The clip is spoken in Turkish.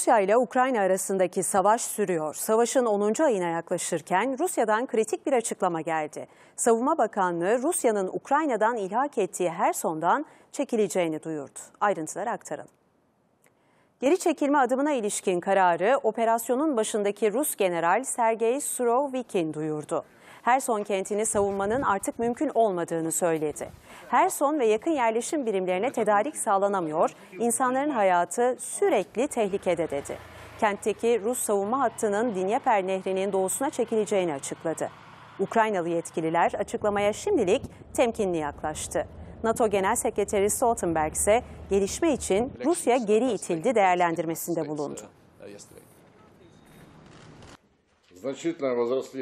Rusya ile Ukrayna arasındaki savaş sürüyor. Savaşın 10. ayına yaklaşırken Rusya'dan kritik bir açıklama geldi. Savunma Bakanlığı Rusya'nın Ukrayna'dan ilhak ettiği her sondan çekileceğini duyurdu. Ayrıntıları aktaralım. Geri çekilme adımına ilişkin kararı operasyonun başındaki Rus general Sergey Surovikin duyurdu. Herson kentini savunmanın artık mümkün olmadığını söyledi. Herson ve yakın yerleşim birimlerine tedarik sağlanamıyor, insanların hayatı sürekli tehlikede dedi. Kentteki Rus savunma hattının Dinyeper nehrinin doğusuna çekileceğini açıkladı. Ukraynalı yetkililer açıklamaya şimdilik temkinli yaklaştı. NATO Genel Sekreteri Stoltenberg ise gelişme için Rusya geri itildi değerlendirmesinde bulundu. Uh,